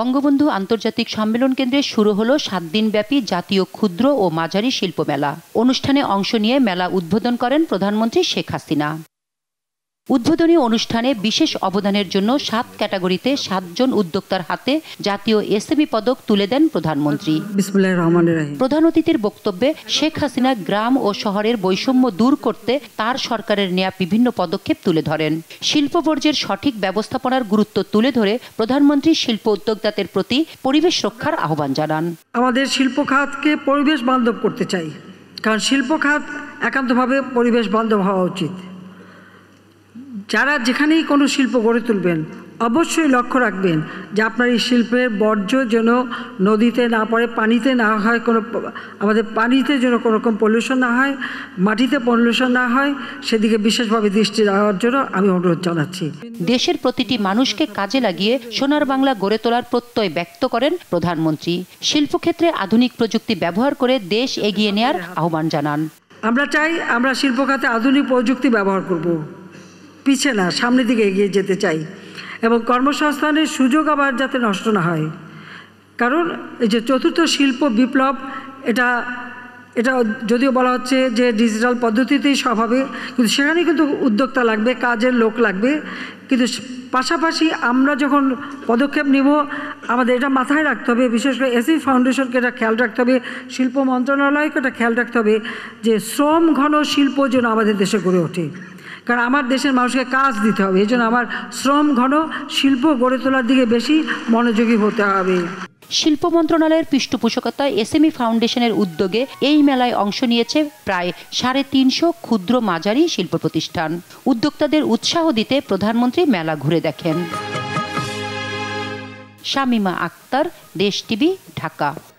বঙ্গবন্ধু আন্তর্জাতিক সম্মেলন কেন্দ্রে শুরু হলো সাত দিনব্যাপী জাতীয় ক্ষুদ্র ও মাঝারি শিল্প মেলা অনুষ্ঠানে অংশ নিয়ে মেলা উদ্বোধন করেন প্রধানমন্ত্রী শেখ হাসিনা উদ্বোধনী অনুষ্ঠানে বিশেষ অবদানের জন্য সাত ক্যাটাগরিতে সাতজন উদ্যোক্তার হাতে জাতীয় এসএমই পদক তুলে দেন প্রধানমন্ত্রী প্রধান অতিথির বক্তব্যে শেখ হাসিনা গ্রাম ও শহরের বৈষম্য দূর করতে তার সরকারের নেয়া বিভিন্ন পদক্ষেপ তুলে ধরেন শিল্প বর্জ্যের সঠিক ব্যবস্থাপনার গুরুত্ব তুলে ধরে প্রধানমন্ত্রী শিল্প উদ্যোক্তাদের প্রতি পরিবেশ রক্ষার আহ্বান জানান আমাদের শিল্প খাতকে পরিবেশ বান্ধব করতে চাই কারণ শিল্প খাত একান্তভাবে পরিবেশ বান্ধব হওয়া উচিত যারা যেখানেই কোনো শিল্প গড়ে তুলবেন অবশ্যই লক্ষ্য রাখবেন যে আপনার এই শিল্পের বর্জ্য যেন নদীতে না পড়ে পানিতে না হয় কোনো আমাদের পানিতে যেন কোনো রকম পলিউশন না হয় মাটিতে পলিউশন না হয় সেদিকে বিশেষভাবে দৃষ্টি দেওয়ার জন্য আমি অনুরোধ জানাচ্ছি দেশের প্রতিটি মানুষকে কাজে লাগিয়ে সোনার বাংলা গড়ে তোলার প্রত্যয় ব্যক্ত করেন প্রধানমন্ত্রী শিল্পক্ষেত্রে আধুনিক প্রযুক্তি ব্যবহার করে দেশ এগিয়ে নেওয়ার আহ্বান জানান আমরা চাই আমরা শিল্প খাতে আধুনিক প্রযুক্তি ব্যবহার করব পিছে না সামনের দিকে এগিয়ে যেতে চাই এবং কর্মসংস্থানের সুযোগ আবার যাতে নষ্ট না হয় কারণ এই যে চতুর্থ শিল্প বিপ্লব এটা এটা যদিও বলা হচ্ছে যে ডিজিটাল পদ্ধতিতেই সব হবে কিন্তু সেখানে কিন্তু উদ্যোক্তা লাগবে কাজের লোক লাগবে কিন্তু পাশাপাশি আমরা যখন পদক্ষেপ নিব আমাদের এটা মাথায় রাখতে হবে বিশেষ করে এসি ফাউন্ডেশনকে এটা খেয়াল রাখতে হবে শিল্প মন্ত্রণালয়কে এটা খেয়াল রাখতে হবে যে শ্রম ঘন শিল্প যেন আমাদের দেশে গড়ে ওঠে কারণ আমার দেশের মানুষকে কাজ দিতে হবে এই জন্য আমার শ্রম ঘন শিল্প গড়ে তোলার দিকে বেশি মনোযোগী হতে হবে শিল্প মন্ত্রণালয়ের পৃষ্ঠপোষকতায় এসএমই ফাউন্ডেশনের উদ্যোগে এই মেলায় অংশ নিয়েছে প্রায় সাড়ে তিনশো ক্ষুদ্র মাঝারি শিল্প প্রতিষ্ঠান উদ্যোক্তাদের উৎসাহ দিতে প্রধানমন্ত্রী মেলা ঘুরে দেখেন শামিমা আক্তার দেশ টিভি ঢাকা